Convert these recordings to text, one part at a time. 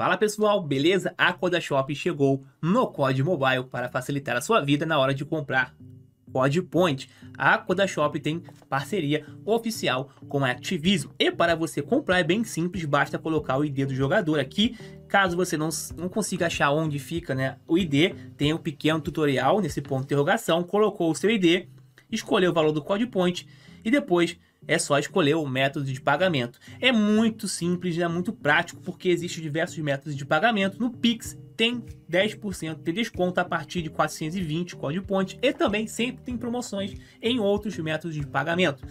Fala pessoal, beleza? A Coda Shop chegou no Code Mobile para facilitar a sua vida na hora de comprar Code Point. A Coda Shop tem parceria oficial com a Activision. E para você comprar é bem simples, basta colocar o ID do jogador aqui. Caso você não, não consiga achar onde fica né, o ID, tem um pequeno tutorial nesse ponto de interrogação. Colocou o seu ID, escolheu o valor do Code Point e depois é só escolher o método de pagamento. É muito simples, é muito prático, porque existem diversos métodos de pagamento. No Pix tem 10% de desconto a partir de 420 código ponte e também sempre tem promoções em outros métodos de pagamento.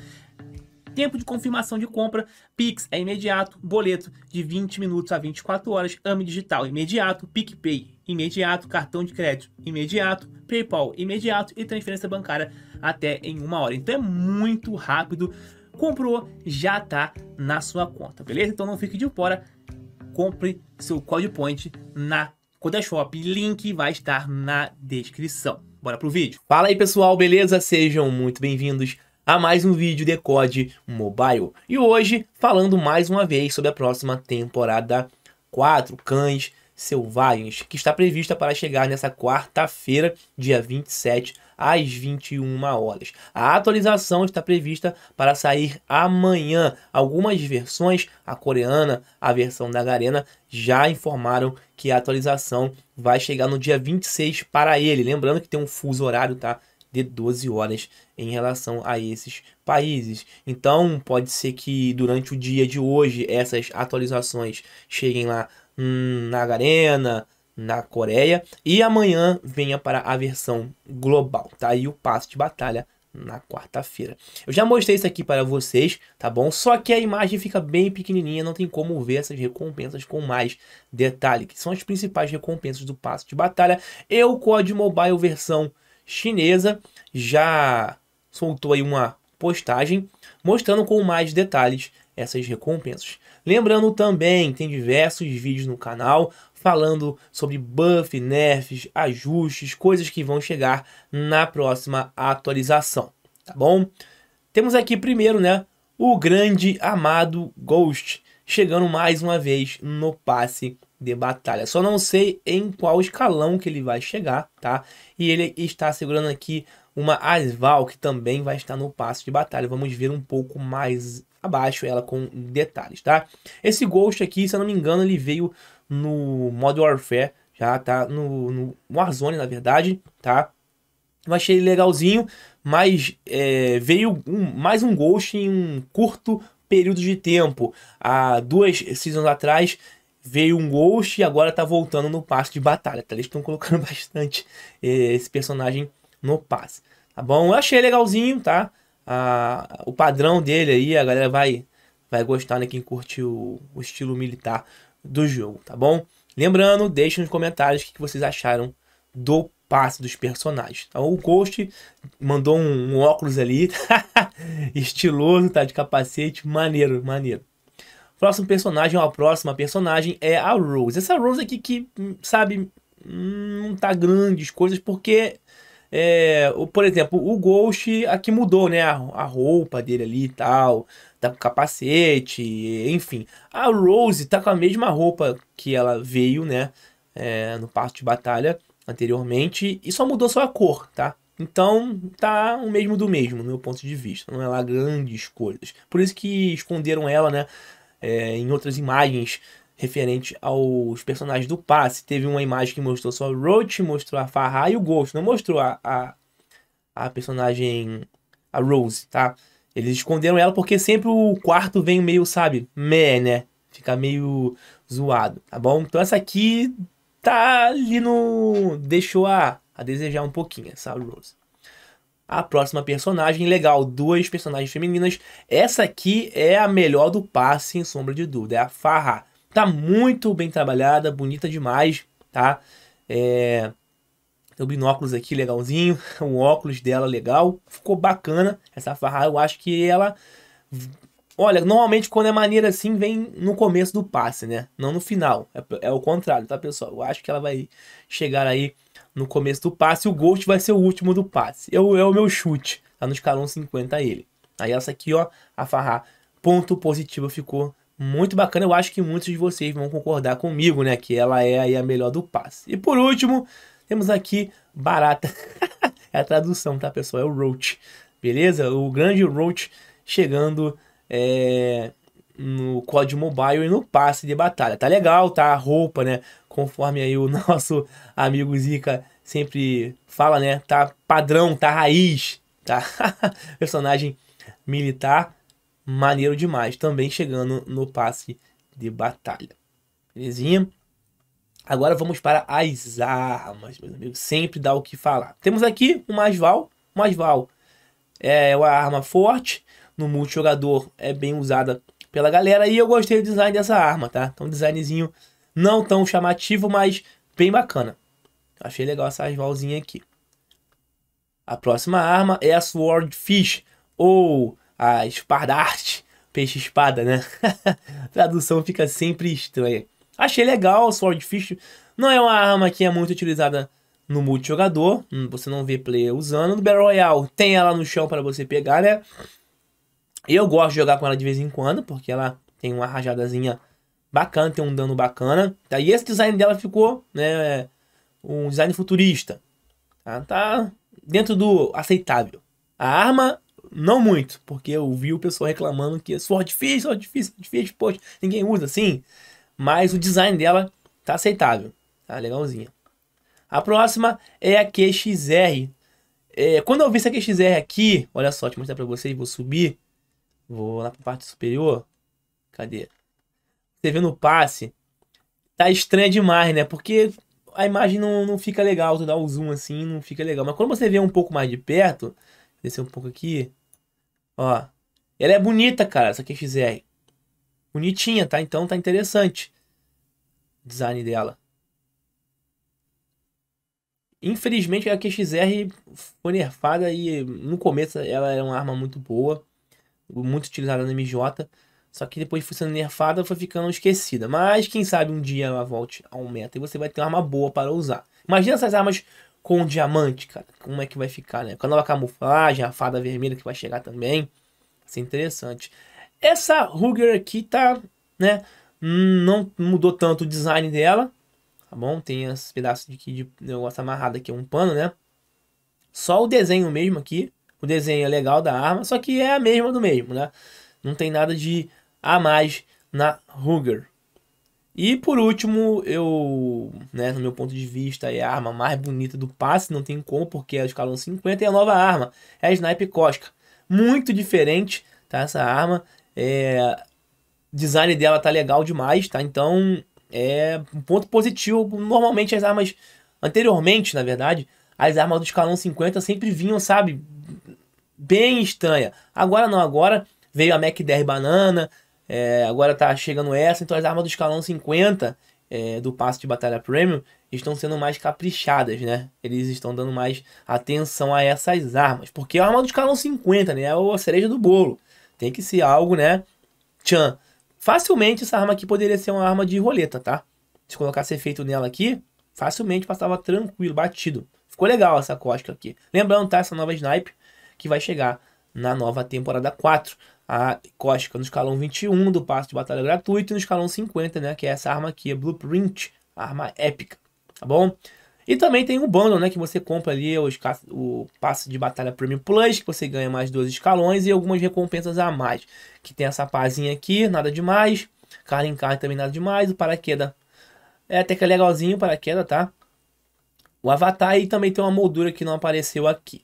Tempo de confirmação de compra, Pix é imediato, boleto de 20 minutos a 24 horas, AME digital imediato, PicPay imediato, cartão de crédito imediato, PayPal imediato e transferência bancária até em uma hora. Então é muito rápido comprou, já está na sua conta, beleza? Então não fique de fora, compre seu Code Point na CodaShop, link vai estar na descrição. Bora pro vídeo. Fala aí pessoal, beleza? Sejam muito bem-vindos a mais um vídeo de Code Mobile. E hoje falando mais uma vez sobre a próxima temporada 4, Cães Selvagens, que está prevista para chegar nessa quarta-feira, dia 27, às 21 horas. A atualização está prevista para sair amanhã. Algumas versões, a coreana, a versão da Garena, já informaram que a atualização vai chegar no dia 26 para ele. Lembrando que tem um fuso horário, tá? de 12 horas em relação a esses países. Então, pode ser que durante o dia de hoje essas atualizações cheguem lá na Arena, na Coreia. E amanhã venha para a versão global, tá? E o passo de batalha na quarta-feira. Eu já mostrei isso aqui para vocês, tá bom? Só que a imagem fica bem pequenininha, não tem como ver essas recompensas com mais detalhe, que são as principais recompensas do passo de batalha. E o COD Mobile versão chinesa já soltou aí uma postagem mostrando com mais detalhes essas recompensas. Lembrando também, tem diversos vídeos no canal falando sobre buff, nerfs, ajustes, coisas que vão chegar na próxima atualização, tá bom? Temos aqui primeiro, né, o grande amado Ghost, chegando mais uma vez no passe de batalha. Só não sei em qual escalão que ele vai chegar, tá? E ele está segurando aqui uma Asval que também vai estar no passo de batalha. Vamos ver um pouco mais abaixo ela com detalhes, tá? Esse Ghost aqui, se eu não me engano, ele veio no Modern Warfare, já tá no, no Warzone, na verdade, tá? Eu achei legalzinho, mas é, veio um, mais um Ghost em um curto período de tempo. Há duas seasons atrás veio um Ghost e agora tá voltando no passe de batalha, tá? Eles estão colocando bastante eh, esse personagem no passe, tá bom? Eu achei legalzinho, tá? Ah, o padrão dele aí, a galera vai, vai gostar, né? Quem curte o, o estilo militar do jogo, tá bom? Lembrando, deixem nos comentários o que vocês acharam do passe dos personagens. Tá? O Ghost mandou um, um óculos ali, estiloso, tá? De capacete, maneiro, maneiro. Próximo personagem, ou a próxima personagem é a Rose. Essa Rose aqui que, hum, sabe, hum, não tá grandes coisas, porque, é, por exemplo, o Ghost aqui mudou, né? A, a roupa dele ali e tal, tá com capacete, enfim. A Rose tá com a mesma roupa que ela veio, né? É, no parto de batalha anteriormente, e só mudou só a cor, tá? Então tá o mesmo do mesmo, no meu ponto de vista. Não é lá grandes coisas. Por isso que esconderam ela, né? é, em outras imagens referente aos personagens do passe. Teve uma imagem que mostrou só o Roach, mostrou a Farrah e o Ghost. Não mostrou a, a, a personagem, a Rose, tá? Eles esconderam ela porque sempre o quarto vem meio, sabe, meh, né? Fica meio zoado, tá bom? Então essa aqui tá ali no... deixou a, a desejar um pouquinho, essa Rose a próxima personagem. Legal, duas personagens femininas. Essa aqui é a melhor do passe, sem sombra de dúvida. É a Farra. Tá muito bem trabalhada, bonita demais, tá? É... o binóculos aqui legalzinho, o óculos dela legal. Ficou bacana. Essa Farra, eu acho que ela Olha, normalmente quando é maneira assim, vem no começo do passe, né? Não no final. É, é o contrário, tá, pessoal? Eu acho que ela vai chegar aí no começo do passe. o Ghost vai ser o último do passe. Eu, é, é o meu chute. Tá no escalão 50 ele. Aí essa aqui, ó, a Farrar. Ponto positivo ficou muito bacana. Eu acho que muitos de vocês vão concordar comigo, né? Que ela é aí a melhor do passe. E por último, temos aqui Barata. é a tradução, tá, pessoal? É o Roach. Beleza? O grande Roach chegando é, no código mobile e no passe de batalha. Tá legal, tá? A roupa, né? Conforme aí o nosso amigo Zica sempre fala, né? Tá padrão, tá raiz, tá? Personagem militar, maneiro demais. Também chegando no passe de batalha. Belezinha? Agora vamos para as armas, meus amigos. Sempre dá o que falar. Temos aqui o Masval. O Masval é uma arma forte, no multijogador é bem usada pela galera. E eu gostei do design dessa arma, tá? Então, designzinho não tão chamativo, mas bem bacana. Achei legal essa rivalzinha aqui. A próxima arma é a Swordfish, ou a Espardarte, peixe-espada, né? tradução fica sempre estranha. Achei legal a Swordfish. Não é uma arma que é muito utilizada no multijogador, hum, você não vê player usando. No Battle Royale tem ela no chão para você pegar, né? Eu gosto de jogar com ela de vez em quando, porque ela tem uma rajadazinha bacana, tem um dano bacana. Tá? E esse design dela ficou, né, um design futurista. Tá? tá dentro do aceitável. A arma, não muito, porque eu vi o pessoal reclamando que é só difícil, só difícil, difícil, poxa, ninguém usa assim. Mas o design dela tá aceitável, tá legalzinha. A próxima é a QXR. É, quando eu vi essa QXR aqui, olha só, te mostrar pra vocês, vou subir. Vou lá pra parte superior. Cadê? Você vê no passe. Tá estranha demais, né? Porque a imagem não, não fica legal. Tu dá o um zoom assim, não fica legal. Mas quando você vê um pouco mais de perto. Descer um pouco aqui. Ó. Ela é bonita, cara, essa QXR. Bonitinha, tá? Então tá interessante. Design dela. Infelizmente a QXR foi nerfada e no começo ela era uma arma muito boa muito utilizada na MJ, só que depois foi sendo nerfada, foi ficando esquecida. Mas quem sabe um dia ela volte ao meta e você vai ter uma arma boa para usar. Imagina essas armas com diamante, cara. Como é que vai ficar, né? Com a nova camuflagem, a fada vermelha que vai chegar também. Vai ser interessante. Essa Ruger aqui tá, né? Não mudou tanto o design dela. Tá bom? Tem esse pedaço de, de negócio amarrado aqui, um pano, né? Só o desenho mesmo aqui o desenho é legal da arma, só que é a mesma do mesmo, né? Não tem nada de a mais na Ruger. E por último, eu, né, no meu ponto de vista, é a arma mais bonita do passe, não tem como, porque é o escalão 50 e a nova arma é a Sniper Cosca. Muito diferente, tá? Essa arma, é... design dela tá legal demais, tá? Então, é um ponto positivo. Normalmente as armas, anteriormente, na verdade, as armas do escalão 50 sempre vinham, sabe, bem estranha. Agora não, agora veio a Mac 10 Banana, é, agora tá chegando essa, então as armas do escalão 50 é, do passo de batalha premium estão sendo mais caprichadas, né? Eles estão dando mais atenção a essas armas, porque é a arma do escalão 50, né, é a cereja do bolo. Tem que ser algo, né, tchan. Facilmente essa arma aqui poderia ser uma arma de roleta, tá? Se colocasse efeito nela aqui, facilmente passava tranquilo, batido. Ficou legal essa cosca aqui. Lembrando, tá? Essa nova snipe que vai chegar na nova temporada 4. A Koshka no escalão 21 do passo de batalha gratuito e no escalão 50, né, que é essa arma aqui, a Blueprint, arma épica, tá bom? E também tem o um bundle, né, que você compra ali o, o de batalha Premium Plus, que você ganha mais dois escalões e algumas recompensas a mais. Que tem essa pazinha aqui, nada demais, carne em carne também nada demais, o paraquedas é até que é legalzinho o paraquedas, tá? O avatar e também tem uma moldura que não apareceu aqui.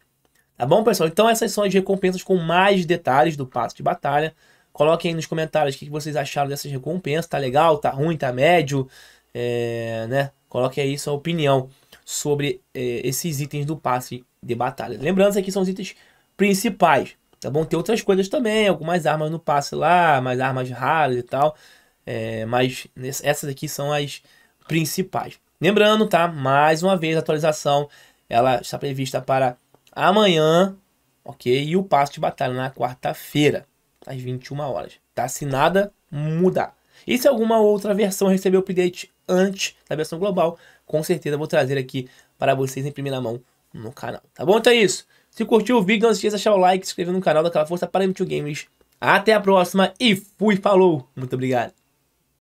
Tá bom, pessoal? Então essas são as recompensas com mais detalhes do passo de batalha. Coloquem aí nos comentários o que vocês acharam dessas recompensas. Tá legal? Tá ruim? Tá médio? É, né? Coloquem aí sua opinião sobre é, esses itens do passe de batalha. Lembrando, que aqui são os itens principais, tá bom? Tem outras coisas também, algumas armas no passe lá, mais armas raras e tal. É, mas essas aqui são as principais. Lembrando, tá? Mais uma vez, a atualização ela está prevista para amanhã, ok? E o passo de batalha na quarta-feira, às 21 horas. Tá? Se nada mudar. E se alguma outra versão receber o update antes da versão global, com certeza vou trazer aqui para vocês em primeira mão no canal. Tá bom? Então é isso. Se curtiu o vídeo, não esqueça de deixar o like, se inscrever no canal, daquela força para M2 Games. Até a próxima e fui, falou. Muito obrigado.